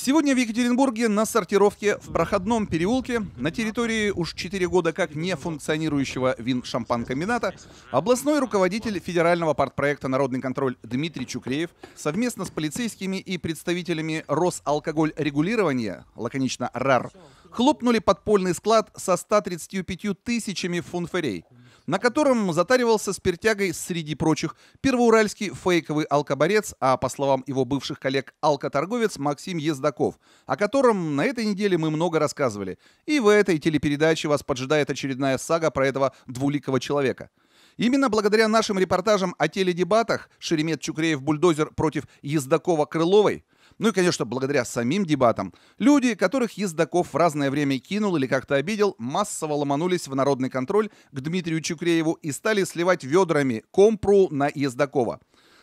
Сегодня в Екатеринбурге на сортировке в проходном переулке на территории уж 4 года как не функционирующего вин-шампан-комбината областной руководитель федерального партпроекта «Народный контроль» Дмитрий Чукреев совместно с полицейскими и представителями Росалкогольрегулирования, лаконично РАР, хлопнули подпольный склад со 135 тысячами фунферей, на котором затаривался спиртягой среди прочих первоуральский фейковый алкоборец, а по словам его бывших коллег алкоторговец Максим Ездаков, о котором на этой неделе мы много рассказывали. И в этой телепередаче вас поджидает очередная сага про этого двуликого человека. Именно благодаря нашим репортажам о теледебатах Шеремет Чукреев бульдозер против Ездакова Крыловой ну и, конечно, благодаря самим дебатам, люди, которых Ездаков в разное время кинул или как-то обидел, массово ломанулись в народный контроль к Дмитрию Чукрееву и стали сливать ведрами компру на Ездакова.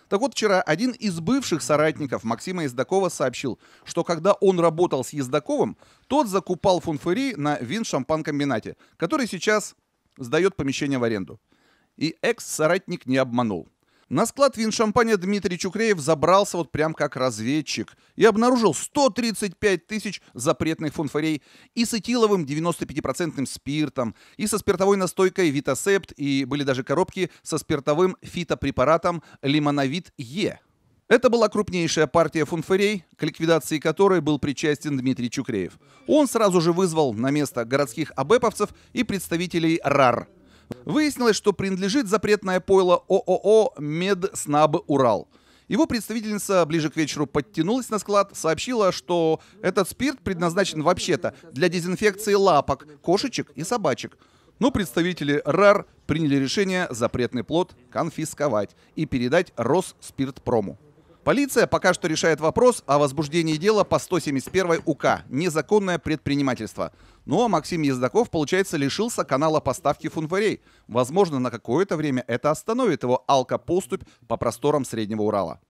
Так вот, вчера один из бывших соратников Максима Ездакова сообщил, что когда он работал с Ездаковым, тот закупал фунфери на вин-шампан-комбинате, который сейчас сдает помещение в аренду. И экс-соратник не обманул. На склад вин-шампаня Дмитрий Чукреев забрался вот прям как разведчик и обнаружил 135 тысяч запретных фунфорей и с этиловым 95% спиртом, и со спиртовой настойкой Витасепт, и были даже коробки со спиртовым фитопрепаратом Лимоновит Е. Это была крупнейшая партия фунферей, к ликвидации которой был причастен Дмитрий Чукреев. Он сразу же вызвал на место городских абэповцев и представителей РАР, Выяснилось, что принадлежит запретное пойло ООО «Медснаб Урал». Его представительница ближе к вечеру подтянулась на склад, сообщила, что этот спирт предназначен вообще-то для дезинфекции лапок, кошечек и собачек. Но представители РАР приняли решение запретный плод конфисковать и передать Росспиртпрому. Полиция пока что решает вопрос о возбуждении дела по 171 УК «Незаконное предпринимательство». Ну а Максим Ездаков, получается, лишился канала поставки фунфарей. Возможно, на какое-то время это остановит его алкопоступь по просторам Среднего Урала.